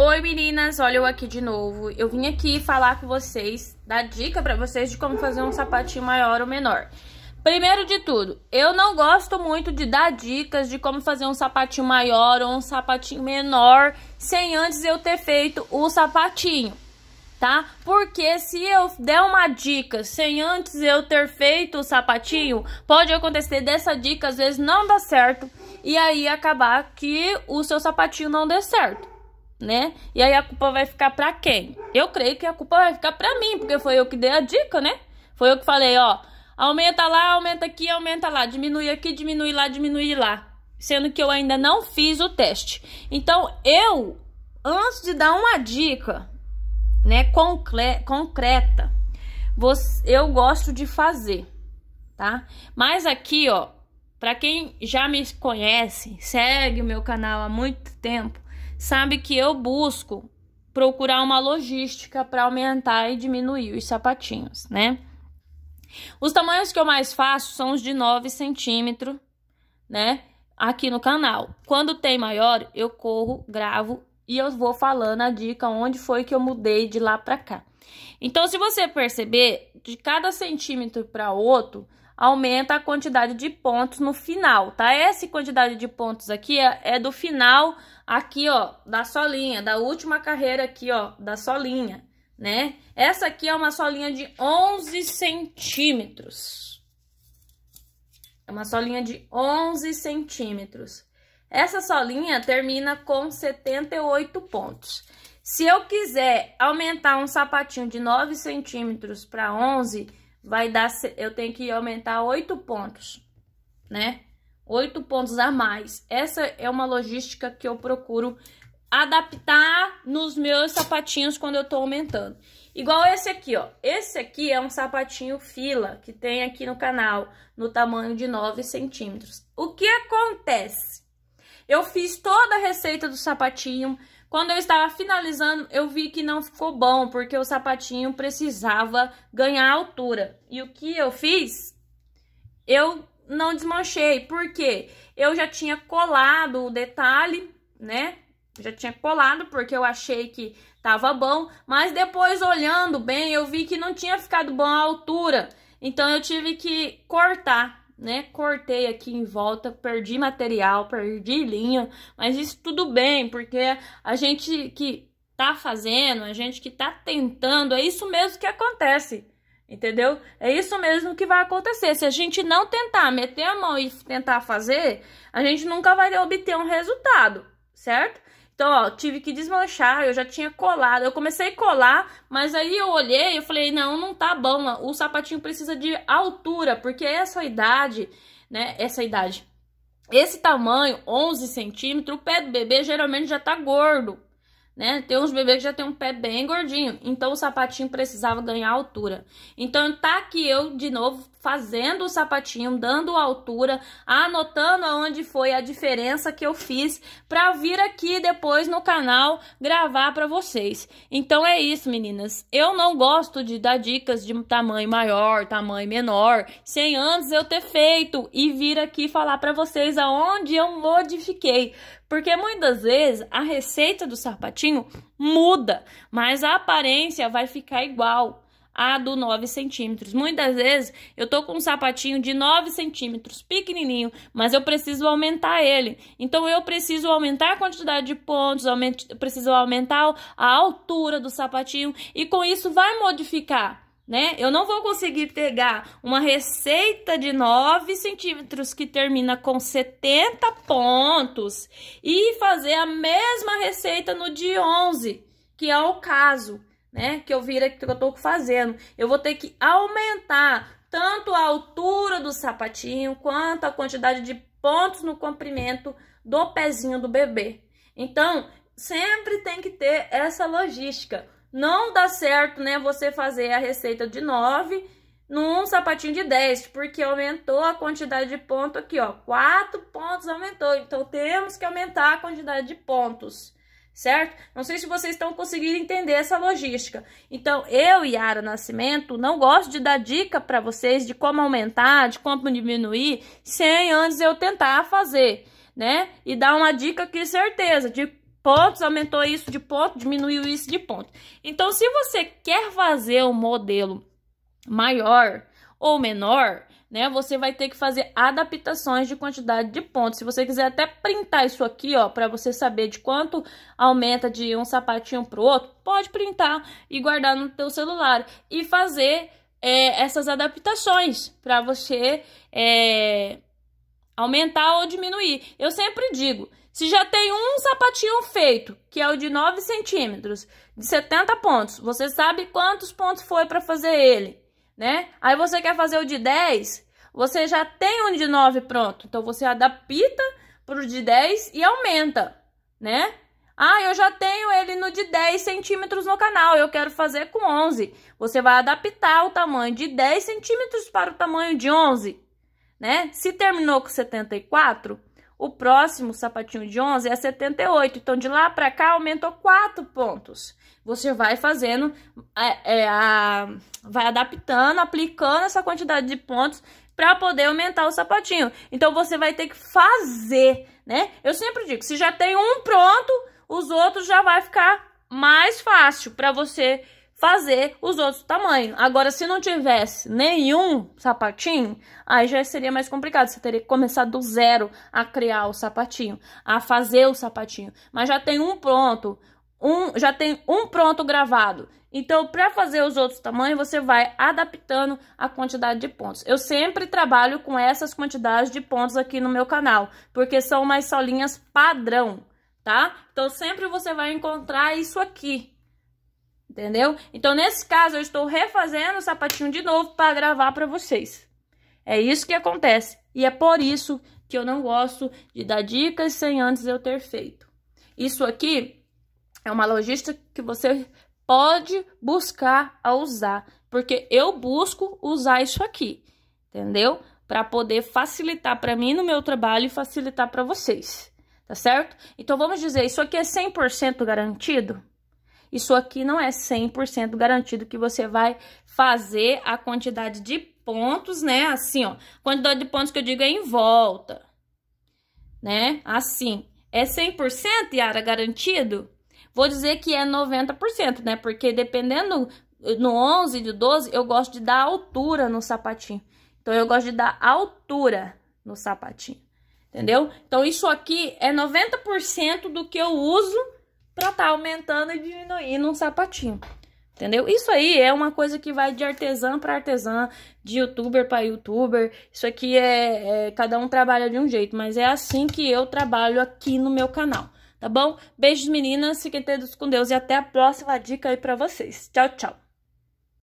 Oi meninas, olha eu aqui de novo. Eu vim aqui falar com vocês, dar dica pra vocês de como fazer um sapatinho maior ou menor. Primeiro de tudo, eu não gosto muito de dar dicas de como fazer um sapatinho maior ou um sapatinho menor sem antes eu ter feito o sapatinho, tá? Porque se eu der uma dica sem antes eu ter feito o sapatinho, pode acontecer dessa dica às vezes não dar certo e aí acabar que o seu sapatinho não dê certo né? E aí a culpa vai ficar para quem? Eu creio que a culpa vai ficar para mim, porque foi eu que dei a dica, né? Foi eu que falei, ó, aumenta lá, aumenta aqui, aumenta lá, diminui aqui, diminui lá, diminui lá, sendo que eu ainda não fiz o teste. Então, eu antes de dar uma dica, né, concreta, você, eu gosto de fazer, tá? Mas aqui, ó, para quem já me conhece, segue o meu canal há muito tempo, sabe que eu busco procurar uma logística para aumentar e diminuir os sapatinhos, né? Os tamanhos que eu mais faço são os de 9 centímetros, né? Aqui no canal. Quando tem maior, eu corro, gravo e eu vou falando a dica onde foi que eu mudei de lá para cá. Então, se você perceber, de cada centímetro para outro, aumenta a quantidade de pontos no final, tá? Essa quantidade de pontos aqui é, é do final aqui, ó, da solinha, da última carreira aqui, ó, da solinha, né? Essa aqui é uma solinha de 11 centímetros. É uma solinha de 11 centímetros. Essa solinha termina com 78 pontos. Se eu quiser aumentar um sapatinho de 9 centímetros para 11 vai dar, eu tenho que aumentar oito pontos, né? Oito pontos a mais. Essa é uma logística que eu procuro adaptar nos meus sapatinhos quando eu tô aumentando. Igual esse aqui, ó. Esse aqui é um sapatinho fila que tem aqui no canal, no tamanho de 9 centímetros. O que acontece? Eu fiz toda a receita do sapatinho, quando eu estava finalizando, eu vi que não ficou bom, porque o sapatinho precisava ganhar altura. E o que eu fiz? Eu não desmanchei, porque eu já tinha colado o detalhe, né? Já tinha colado, porque eu achei que tava bom, mas depois olhando bem, eu vi que não tinha ficado bom a altura. Então, eu tive que cortar né? Cortei aqui em volta, perdi material, perdi linha, mas isso tudo bem, porque a gente que tá fazendo, a gente que tá tentando, é isso mesmo que acontece. Entendeu? É isso mesmo que vai acontecer. Se a gente não tentar meter a mão e tentar fazer, a gente nunca vai obter um resultado, certo? Então, ó, tive que desmanchar, eu já tinha colado. Eu comecei a colar, mas aí eu olhei e falei, não, não tá bom, o sapatinho precisa de altura, porque essa idade, né, essa idade, esse tamanho, 11 centímetros, o pé do bebê geralmente já tá gordo né? Tem uns bebês que já tem um pé bem gordinho, então o sapatinho precisava ganhar altura. Então tá aqui eu de novo fazendo o sapatinho, dando altura, anotando aonde foi a diferença que eu fiz para vir aqui depois no canal gravar para vocês. Então é isso, meninas. Eu não gosto de dar dicas de tamanho maior, tamanho menor, sem antes eu ter feito e vir aqui falar para vocês aonde eu modifiquei, porque muitas vezes a receita do sapatinho muda, mas a aparência vai ficar igual a do 9 centímetros. Muitas vezes eu tô com um sapatinho de 9 centímetros, pequenininho, mas eu preciso aumentar ele. Então eu preciso aumentar a quantidade de pontos, eu preciso aumentar a altura do sapatinho e com isso vai modificar né? Eu não vou conseguir pegar uma receita de 9 centímetros que termina com 70 pontos e fazer a mesma receita no de 11, que é o caso, né? Que eu vira que eu tô fazendo. Eu vou ter que aumentar tanto a altura do sapatinho quanto a quantidade de pontos no comprimento do pezinho do bebê. Então, sempre tem que ter essa logística. Não dá certo, né, você fazer a receita de 9 num sapatinho de 10, porque aumentou a quantidade de ponto aqui, ó. 4 pontos aumentou, então temos que aumentar a quantidade de pontos certo? Não sei se vocês estão conseguindo entender essa logística. Então, eu, Yara Nascimento, não gosto de dar dica para vocês de como aumentar, de como diminuir, sem antes eu tentar fazer, né? E dar uma dica aqui, certeza, de pontos, aumentou isso de ponto, diminuiu isso de ponto. Então, se você quer fazer um modelo maior ou menor, né, você vai ter que fazer adaptações de quantidade de pontos. Se você quiser até printar isso aqui, ó, para você saber de quanto aumenta de um sapatinho pro outro, pode printar e guardar no teu celular e fazer é, essas adaptações para você é, aumentar ou diminuir. Eu sempre digo, se já tem um sapatinho feito, que é o de 9 centímetros, de 70 pontos, você sabe quantos pontos foi para fazer ele, né? Aí você quer fazer o de 10, você já tem um de 9 pronto. Então, você adapta para o de 10 e aumenta, né? Ah, eu já tenho ele no de 10 centímetros no canal, eu quero fazer com 11. Você vai adaptar o tamanho de 10 centímetros para o tamanho de 11, né? Se terminou com 74, o próximo sapatinho de 11 é 78, então de lá para cá aumentou 4 pontos. Você vai fazendo, é, é, a, vai adaptando, aplicando essa quantidade de pontos para poder aumentar o sapatinho. Então você vai ter que fazer, né? Eu sempre digo, se já tem um pronto, os outros já vai ficar mais fácil para você fazer os outros tamanhos. Agora, se não tivesse nenhum sapatinho, aí já seria mais complicado. Você teria que começar do zero a criar o sapatinho, a fazer o sapatinho. Mas já tem um pronto, um, já tem um pronto gravado. Então, para fazer os outros tamanhos, você vai adaptando a quantidade de pontos. Eu sempre trabalho com essas quantidades de pontos aqui no meu canal, porque são mais solinhas padrão, tá? Então, sempre você vai encontrar isso aqui, entendeu? Então, nesse caso, eu estou refazendo o sapatinho de novo para gravar para vocês. É isso que acontece. E é por isso que eu não gosto de dar dicas sem antes eu ter feito. Isso aqui é uma logística que você pode buscar a usar, porque eu busco usar isso aqui, entendeu? Para poder facilitar para mim no meu trabalho e facilitar para vocês, tá certo? Então vamos dizer, isso aqui é 100% garantido? Isso aqui não é 100% garantido que você vai fazer a quantidade de pontos, né? Assim, ó. Quantidade de pontos que eu digo é em volta, né? Assim. É 100%, Yara, garantido? Vou dizer que é 90%, né? Porque dependendo no 11 de 12, eu gosto de dar altura no sapatinho. Então, eu gosto de dar altura no sapatinho, entendeu? Então, isso aqui é 90% do que eu uso para tá aumentando e diminuindo um sapatinho. Entendeu? Isso aí é uma coisa que vai de artesã para artesã, de youtuber para youtuber. Isso aqui é, é. Cada um trabalha de um jeito, mas é assim que eu trabalho aqui no meu canal. Tá bom? Beijos, meninas. Fiquem todos com Deus e até a próxima dica aí pra vocês. Tchau, tchau.